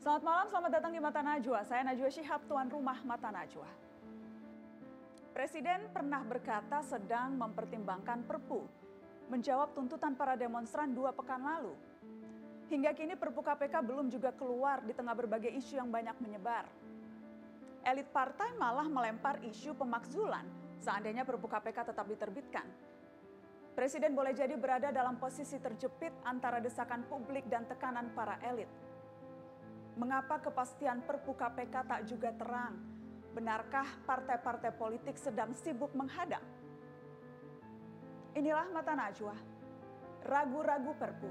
Selamat malam, selamat datang di Mata Najwa. Saya Najwa Shihab, tuan rumah Mata Najwa. Presiden pernah berkata sedang mempertimbangkan perpu, menjawab tuntutan para demonstran dua pekan lalu. Hingga kini perpu KPK belum juga keluar di tengah berbagai isu yang banyak menyebar. Elit partai malah melempar isu pemakzulan seandainya perpu KPK tetap diterbitkan. Presiden boleh jadi berada dalam posisi terjepit antara desakan publik dan tekanan para elit Mengapa kepastian Perpu KPK tak juga terang? Benarkah partai-partai politik sedang sibuk menghadang? Inilah mata najwa, ragu-ragu Perpu.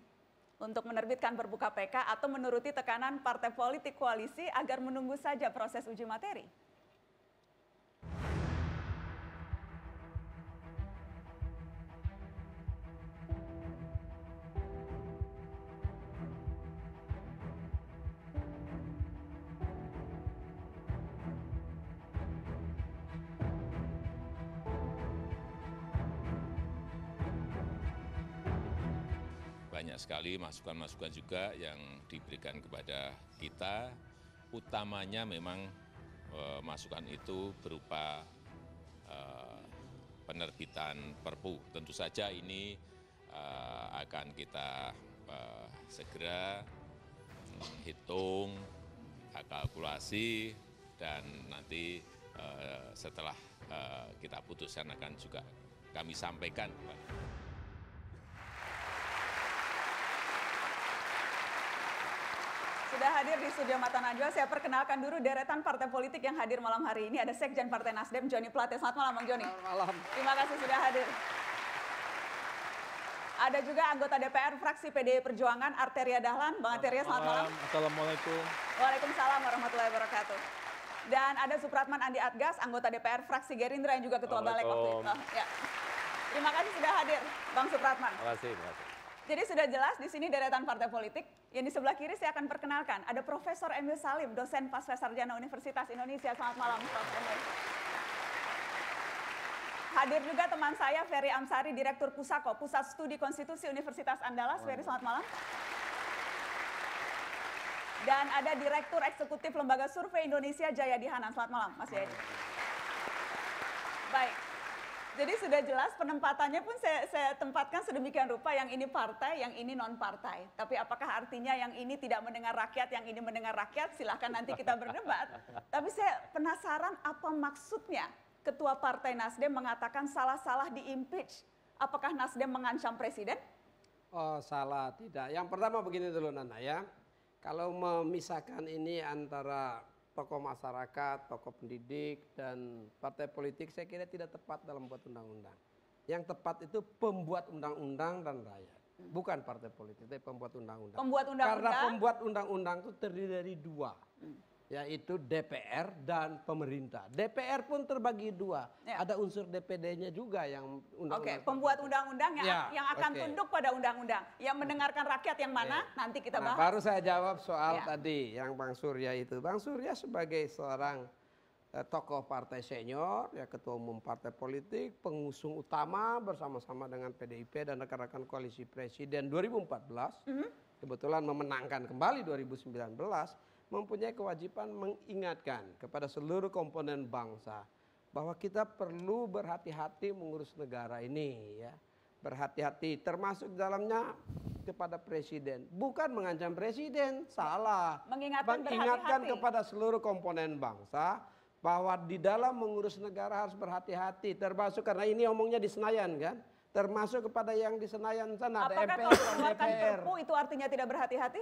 untuk menerbitkan perpu PK atau menuruti tekanan partai politik koalisi agar menunggu saja proses uji materi? banyak sekali masukan-masukan juga yang diberikan kepada kita, utamanya memang eh, masukan itu berupa eh, penerbitan perpu. Tentu saja ini eh, akan kita segera hitung, kalkulasi, dan nanti setelah kita putuskan akan juga kami sampaikan. sudah hadir di studio Mata Najwa. Saya perkenalkan dulu deretan partai politik yang hadir malam hari ini. Ada Sekjen Partai Nasdem, Joni Plate. Selamat malam, Bang Joni. Selamat malam. Terima kasih sudah hadir. Ada juga anggota DPR fraksi PDI Perjuangan, Arteria Dahlan. Bang Arteria, selamat malam. malam. Assalamualaikum. Waalaikumsalam warahmatullahi wabarakatuh. Dan ada Supratman Andi Atgas, anggota DPR fraksi Gerindra yang juga ketua balai waktu itu. Ya. Terima kasih sudah hadir, Bang Supratman. Terima kasih, terima kasih. Jadi sudah jelas di sini deretan partai politik. Yang di sebelah kiri saya akan perkenalkan ada Profesor Emil Salim, dosen Pasca Sarjana Universitas Indonesia. Selamat malam, Prof. Emil. Hadir juga teman saya Ferry Amsari, Direktur Pusako, Pusat Studi Konstitusi Universitas Andalas. Ferry, selamat malam. Dan ada Direktur Eksekutif Lembaga Survei Indonesia Jayadi Hanan. Selamat malam, Mas Jayadi. Baik, jadi sudah jelas penempatannya pun saya, saya tempatkan sedemikian rupa yang ini partai, yang ini non partai. Tapi apakah artinya yang ini tidak mendengar rakyat, yang ini mendengar rakyat? Silahkan nanti kita berdebat. Tapi saya penasaran apa maksudnya ketua partai Nasdem mengatakan salah-salah di impeach. Apakah Nasdem mengancam presiden? Oh salah tidak. Yang pertama begini dulu Nana ya. Kalau memisahkan ini antara tokoh masyarakat, tokoh pendidik, dan partai politik saya kira tidak tepat dalam membuat undang-undang. Yang tepat itu pembuat undang-undang dan rakyat. Bukan partai politik, tapi pembuat undang-undang. Pembuat undang-undang? Karena pembuat undang-undang itu terdiri dari dua. Hmm yaitu DPR dan pemerintah. DPR pun terbagi dua, ya. ada unsur DPD-nya juga yang undang-undang. Oke, okay. pembuat undang-undang yang, ya, yang akan okay. tunduk pada undang-undang, yang mendengarkan rakyat yang mana ya. nanti kita nah, Baru saya jawab soal ya. tadi yang Bang Surya itu. Bang Surya sebagai seorang eh, tokoh partai senior, ya ketua umum partai politik, pengusung utama bersama-sama dengan PDIP dan rekan-rekan koalisi presiden 2014. Mm -hmm. Kebetulan memenangkan kembali 2019 mempunyai kewajiban mengingatkan kepada seluruh komponen bangsa bahwa kita perlu berhati-hati mengurus negara ini ya. Berhati-hati termasuk dalamnya kepada presiden, bukan mengancam presiden, salah. Mengingatkan, mengingatkan kepada seluruh komponen bangsa bahwa di dalam mengurus negara harus berhati-hati, termasuk karena ini omongnya di Senayan kan termasuk kepada yang di Senayan sana Apakah ada MPR. kalau itu artinya tidak berhati-hati?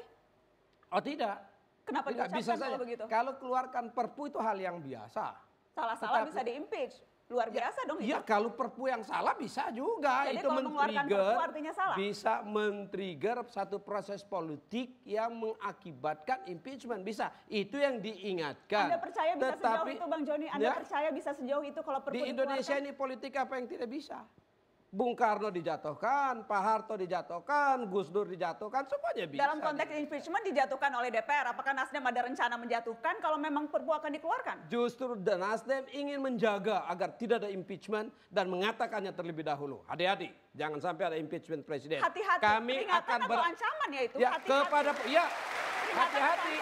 Oh tidak, Kenapa Tidak, bisa saja. kalau begitu? Kalau keluarkan perpu itu hal yang biasa. Salah-salah bisa di impeach, Luar ya, biasa ya, dong Iya kalau perpu yang salah bisa juga. Jadi itu kalau mengeluarkan perpu artinya salah? Bisa men-trigger satu proses politik yang mengakibatkan impeachment. Bisa. Itu yang diingatkan. Anda percaya bisa Tetapi, sejauh itu Bang Joni? Anda ya, percaya bisa sejauh itu kalau perpu Di Indonesia ini politik apa yang tidak bisa? Bung Karno dijatuhkan, Pak Harto dijatuhkan, Gus Dur dijatuhkan, semuanya bisa. Dalam konteks gitu. impeachment dijatuhkan oleh DPR, apakah Nasdem ada rencana menjatuhkan kalau memang perpu akan dikeluarkan? Justru dan Nasdem ingin menjaga agar tidak ada impeachment dan mengatakannya terlebih dahulu. Hati-hati, jangan sampai ada impeachment presiden. Hati-hati, Kami peringatan akan ber... atau ancaman ya itu? Ya, hati -hati. kepada... Ya, hati-hati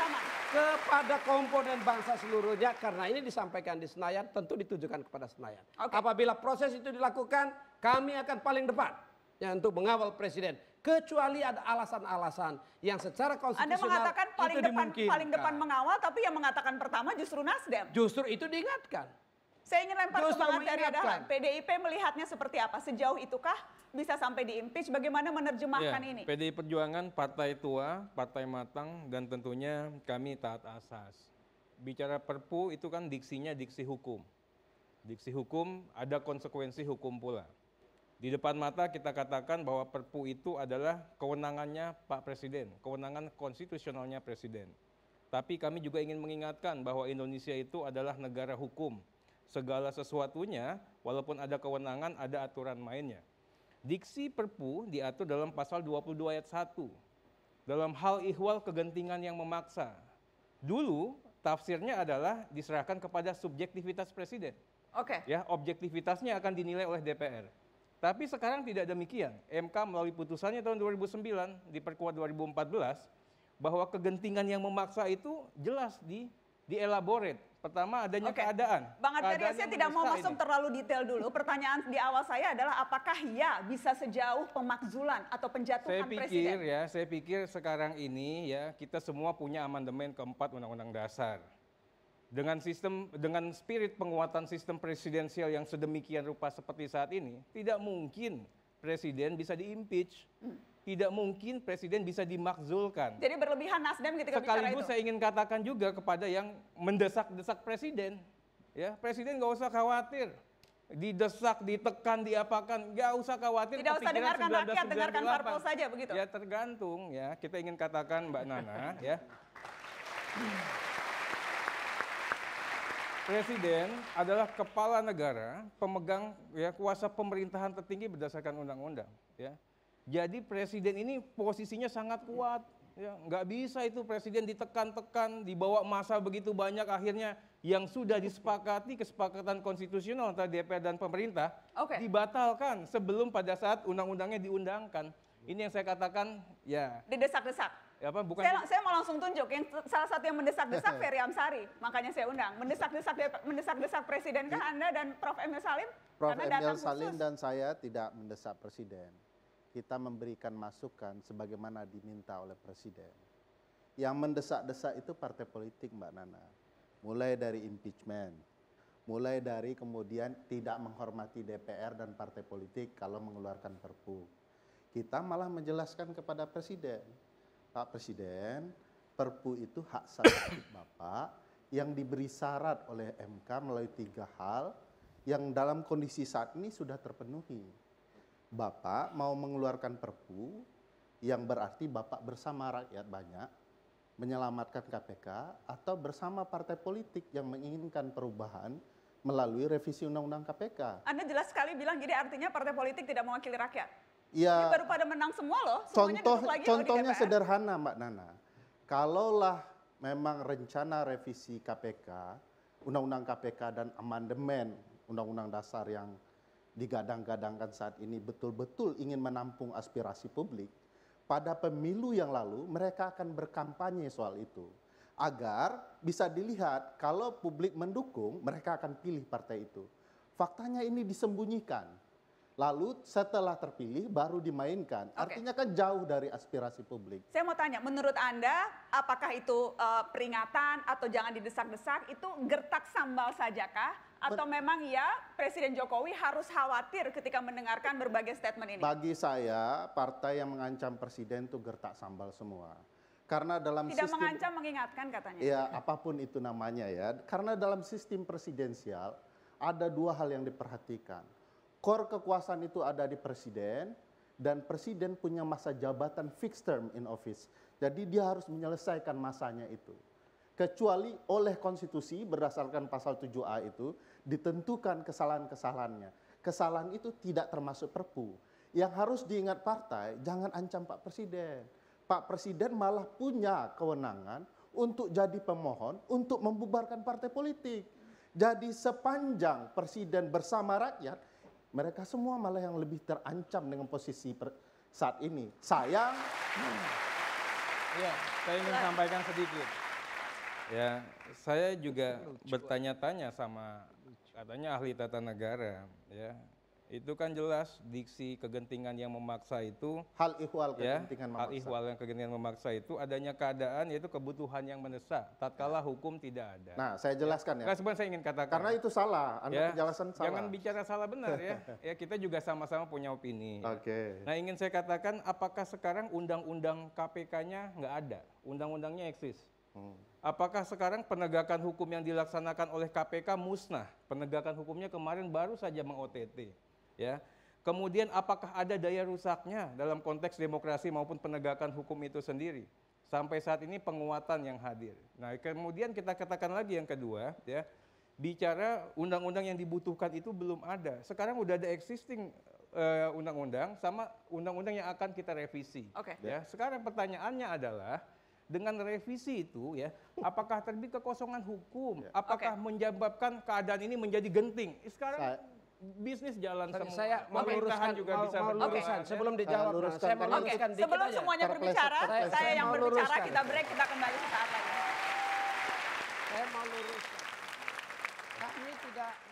kepada komponen bangsa seluruhnya karena ini disampaikan di Senayan tentu ditujukan kepada Senayan. Okay. Apabila proses itu dilakukan, kami akan paling depan ya untuk mengawal presiden kecuali ada alasan-alasan yang secara konstitusional Anda mengatakan paling depan paling depan mengawal tapi yang mengatakan pertama justru Nasdem. Justru itu diingatkan. Saya ingin lempar semangat dari adalah PDIP melihatnya seperti apa? Sejauh itukah bisa sampai di impeach. Bagaimana menerjemahkan ya, ini? PDI Perjuangan partai tua, partai matang, dan tentunya kami taat asas. Bicara Perpu itu kan diksinya diksi hukum. Diksi hukum ada konsekuensi hukum pula. Di depan mata kita katakan bahwa Perpu itu adalah kewenangannya Pak Presiden, kewenangan konstitusionalnya Presiden. Tapi kami juga ingin mengingatkan bahwa Indonesia itu adalah negara hukum. Segala sesuatunya, walaupun ada kewenangan, ada aturan mainnya. Diksi perpu diatur dalam pasal 22 ayat 1 dalam hal ihwal kegentingan yang memaksa. Dulu tafsirnya adalah diserahkan kepada subjektivitas presiden. Oke. Okay. Ya, objektivitasnya akan dinilai oleh DPR. Tapi sekarang tidak demikian. MK melalui putusannya tahun 2009 diperkuat 2014 bahwa kegentingan yang memaksa itu jelas di dielaborate Pertama adanya okay. keadaan. Bang Arteria, saya tidak mau masuk ini. terlalu detail dulu. Pertanyaan di awal saya adalah apakah ya bisa sejauh pemakzulan atau penjatuhan saya pikir, presiden? Ya, saya pikir sekarang ini ya kita semua punya amandemen keempat Undang-Undang Dasar. Dengan sistem dengan spirit penguatan sistem presidensial yang sedemikian rupa seperti saat ini, tidak mungkin presiden bisa diimpeach. Hmm tidak mungkin presiden bisa dimakzulkan. Jadi berlebihan Nasdem ketika Sekaligus bicara itu. saya ingin katakan juga kepada yang mendesak-desak presiden, ya presiden nggak usah khawatir didesak, ditekan, diapakan, nggak usah khawatir. Tidak usah dengarkan 19, rakyat, dengarkan parpol saja begitu. Ya tergantung ya, kita ingin katakan Mbak Nana ya. Presiden adalah kepala negara, pemegang ya kuasa pemerintahan tertinggi berdasarkan undang-undang, ya. Jadi presiden ini posisinya sangat kuat. Ya, nggak bisa itu presiden ditekan-tekan, dibawa masa begitu banyak akhirnya yang sudah disepakati kesepakatan konstitusional antara DPR dan pemerintah okay. dibatalkan sebelum pada saat undang-undangnya diundangkan. Ini yang saya katakan ya. Didesak-desak. Ya apa bukan saya, saya mau langsung tunjuk yang salah satu yang mendesak-desak Ferry Amsari makanya saya undang mendesak-desak mendesak-desak presiden ke iya. Anda dan Prof Emil Salim Prof Emil Salim khusus. dan saya tidak mendesak presiden kita memberikan masukan sebagaimana diminta oleh presiden. Yang mendesak-desak itu partai politik, Mbak Nana. Mulai dari impeachment, mulai dari kemudian tidak menghormati DPR dan partai politik kalau mengeluarkan Perpu. Kita malah menjelaskan kepada presiden, Pak Presiden, Perpu itu hak saya Bapak yang diberi syarat oleh MK melalui tiga hal yang dalam kondisi saat ini sudah terpenuhi Bapak mau mengeluarkan perpu yang berarti Bapak bersama rakyat banyak menyelamatkan KPK atau bersama partai politik yang menginginkan perubahan melalui revisi Undang-Undang KPK. Anda jelas sekali bilang jadi artinya partai politik tidak mewakili rakyat. Iya baru pada menang semua loh. Semuanya contoh, lagi contohnya loh sederhana Mbak Nana. Kalaulah memang rencana revisi KPK, Undang-Undang KPK dan amandemen Undang-Undang Dasar yang digadang-gadangkan saat ini betul-betul ingin menampung aspirasi publik, pada pemilu yang lalu mereka akan berkampanye soal itu. Agar bisa dilihat kalau publik mendukung, mereka akan pilih partai itu. Faktanya ini disembunyikan. Lalu setelah terpilih baru dimainkan. Okay. Artinya kan jauh dari aspirasi publik. Saya mau tanya, menurut Anda apakah itu uh, peringatan atau jangan didesak-desak? Itu gertak sambal saja kah atau memang ya Presiden Jokowi harus khawatir ketika mendengarkan berbagai statement ini? Bagi saya, partai yang mengancam presiden itu gertak sambal semua. Karena dalam Tidak sistem, mengancam mengingatkan katanya. Ya, apapun itu namanya ya. Karena dalam sistem presidensial ada dua hal yang diperhatikan. Core kekuasaan itu ada di presiden, dan presiden punya masa jabatan fixed term in office. Jadi dia harus menyelesaikan masanya itu kecuali oleh konstitusi berdasarkan pasal 7A itu ditentukan kesalahan-kesalahannya. Kesalahan itu tidak termasuk perpu. Yang harus diingat partai, jangan ancam Pak Presiden. Pak Presiden malah punya kewenangan untuk jadi pemohon untuk membubarkan partai politik. Jadi sepanjang Presiden bersama rakyat, mereka semua malah yang lebih terancam dengan posisi saat ini. Sayang. Hmm. Ya, saya ingin sampaikan sedikit. Ya, saya juga bertanya-tanya sama katanya ahli tata negara, ya. Itu kan jelas diksi kegentingan yang memaksa itu hal ihwal ya, kegentingan ya, memaksa. Hal ihwal yang kegentingan memaksa itu adanya keadaan yaitu kebutuhan yang mendesak tatkala ya. hukum tidak ada. Nah, saya ya. jelaskan ya. ya. Nah, sebenarnya saya ingin katakan. Karena itu salah, Anda ya, penjelasan salah. Jangan bicara salah benar ya. ya kita juga sama-sama punya opini. Oke. Okay. Nah, ingin saya katakan apakah sekarang undang-undang KPK-nya nggak ada? Undang-undangnya eksis. Hmm apakah sekarang penegakan hukum yang dilaksanakan oleh KPK musnah? Penegakan hukumnya kemarin baru saja meng-OTT, ya. Kemudian apakah ada daya rusaknya dalam konteks demokrasi maupun penegakan hukum itu sendiri? Sampai saat ini penguatan yang hadir. Nah, kemudian kita katakan lagi yang kedua, ya. Bicara undang-undang yang dibutuhkan itu belum ada. Sekarang udah ada existing eh, undang-undang uh, sama undang-undang yang akan kita revisi. Okay. Ya, sekarang pertanyaannya adalah dengan revisi itu ya apakah terbit kekosongan hukum ya. apakah okay. menyebabkan keadaan ini menjadi genting sekarang saya, bisnis jalan saya, semua saya mau luruskan juga mau, bisa mau sebelum dijawab saya, saya mau okay. sebelum semuanya berbicara saya, saya yang berbicara luruskan. kita break kita kembali saat lagi saya mau luruskan kami tidak